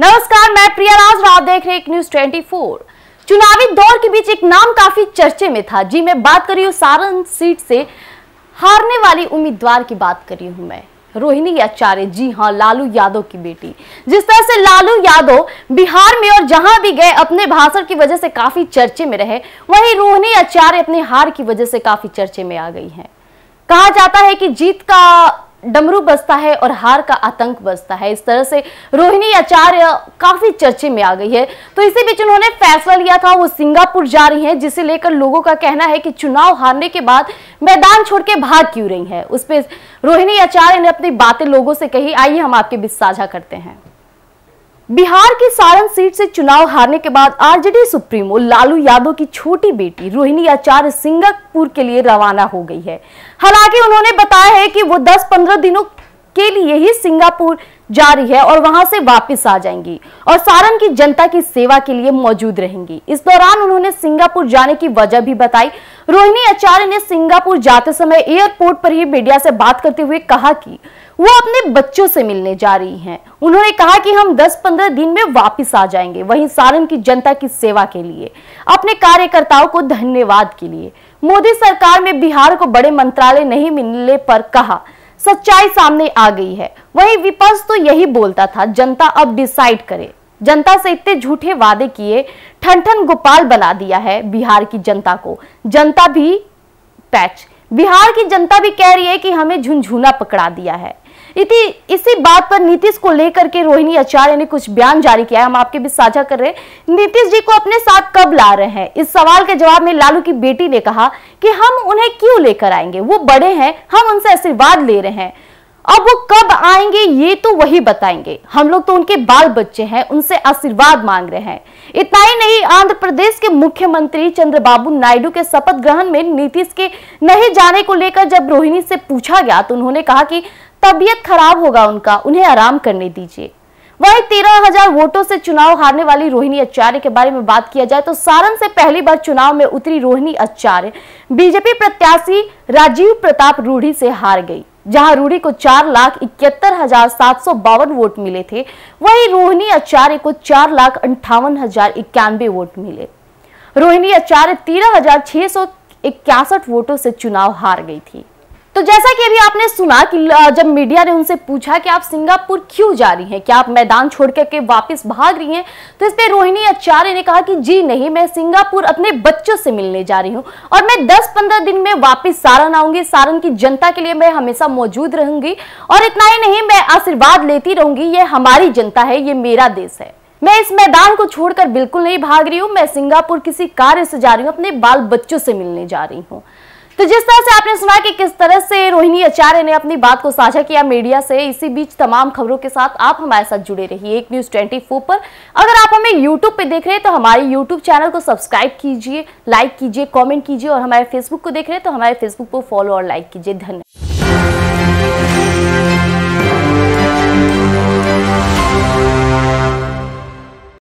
नमस्कार मैं प्रिया राज और आप देख रहे न्यूज 24 चुनावी दौर के बीच एक नाम काफी चर्चे में था जी मैं बात कर रही हूँ सारण सीट से हारने वाली उम्मीदवार की बात कर रही हूँ मैं रोहिणी आचार्य जी हाँ लालू यादव की बेटी जिस तरह से लालू यादव बिहार में और जहां भी गए अपने भाषण की वजह से काफी चर्चे में रहे वही रोहिणी आचार्य अपने हार की वजह से काफी चर्चे में आ गई हैं कहा जाता है कि जीत का डमरू बजता है और हार का आतंक बजता है इस तरह से रोहिणी आचार्य काफी चर्चे में आ गई है तो इसी बीच उन्होंने फैसला लिया था वो सिंगापुर जा रही हैं जिसे लेकर लोगों का कहना है कि चुनाव हारने के बाद मैदान छोड़ के भाग क्यों रही हैं उस पर रोहिणी आचार्य ने अपनी बातें लोगों से कही आइए हम आपके बीच साझा करते हैं बिहार की सारण सीट से चुनाव हारने के बाद आरजेडी सुप्रीमो लालू यादव की छोटी बेटी रोहिणी आचार्य सिंगापुर के लिए रवाना हो गई है हालांकि उन्होंने बताया है कि वो 10-15 दिनों के लिए ही सिंगापुर जा रही है और वहां से वापस आ जाएंगी और सारण की जनता की सेवा के लिए मौजूद रहेंगी इस दौरान उन्होंने सिंगापुर जाने की वजह भी बताई रोहिणी आचार्य ने सिंगापुर जाते समय एयरपोर्ट पर ही मीडिया से बात करते हुए कहा कि वो अपने बच्चों से मिलने जा रही हैं उन्होंने कहा कि हम 10-15 दिन में वापस आ जाएंगे वहीं सारण की जनता की सेवा के लिए अपने कार्यकर्ताओं को धन्यवाद के लिए मोदी सरकार में बिहार को बड़े मंत्रालय नहीं मिलने पर कहा सच्चाई सामने आ गई है वहीं विपक्ष तो यही बोलता था जनता अब डिसाइड करे जनता से इतने झूठे वादे किए ठन ठन गोपाल बना दिया है बिहार की जनता को जनता भी पैच बिहार की जनता भी कह रही है कि हमें झुंझुना पकड़ा दिया है इति इसी बात पर नीतीश को लेकर के रोहिणी आचार्य ने कुछ बयान जारी किया है हम आपके बीच साझा कर रहे हैं नीतीश जी को अपने साथ कब ला रहे हैं इस सवाल के जवाब में लालू की बेटी ने कहा कि हम उन्हें क्यों लेकर आएंगे वो बड़े हैं हम उनसे आशीर्वाद ले रहे हैं अब वो कब आएंगे ये तो वही बताएंगे हम लोग तो उनके बाल बच्चे हैं उनसे आशीर्वाद मांग रहे हैं इतना ही नहीं आंध्र प्रदेश के मुख्यमंत्री चंद्रबाबू नायडू के शपथ ग्रहण में नीतीश के नहीं जाने को लेकर जब रोहिणी से पूछा गया तो उन्होंने कहा कि तबियत खराब होगा उनका उन्हें आराम करने दीजिए वही तेरह हजार वोटों से चुनाव हारने वाली रोहिणी आचार्य के बारे में बात किया जाए तो सारण से पहली बार चुनाव में उतरी रोहिणी आचार्य बीजेपी प्रत्याशी राजीव प्रताप रूढ़ी से हार गई जहां रूढ़ी को चार लाख इकहत्तर हजार सात सौ बावन वोट मिले थे वही रोहिणी आचार्य को चार लाख अंठावन हजार इक्यानवे वोट मिले रोहिणी आचार्य तेरह हजार छह सौ इक्यासठ वोटों से चुनाव हार गई थी तो जैसा कि अभी आपने सुना कि जब मीडिया ने उनसे पूछा कि आप सिंगापुर क्यों जा रही हैं क्या आप मैदान छोड़ करके वापस भाग रही हैं तो इस पर रोहिणी आचार्य ने कहा कि जी नहीं मैं सिंगापुर अपने बच्चों से मिलने जा रही हूँ और मैं 10-15 दिन में वापस सारण आऊंगी सारण की जनता के लिए मैं हमेशा मौजूद रहूंगी और इतना ही नहीं मैं आशीर्वाद लेती रहूंगी ये हमारी जनता है ये मेरा देश है मैं इस मैदान को छोड़कर बिल्कुल नहीं भाग रही हूँ मैं सिंगापुर किसी कार्य से जा रही हूँ अपने बाल बच्चों से मिलने जा रही हूँ तो जिस तरह से आपने सुना कि किस तरह से रोहिणी आचार्य ने अपनी बात को साझा किया मीडिया से इसी बीच तमाम खबरों के साथ आप हमारे साथ जुड़े रहिए एक न्यूज 24 पर अगर आप हमें यूट्यूब पे देख रहे हैं तो हमारे यूट्यूब चैनल को सब्सक्राइब कीजिए लाइक कीजिए कॉमेंट कीजिए और हमारे फेसबुक को देख रहे हैं तो हमारे फेसबुक को फॉलो और लाइक कीजिए धन्यवाद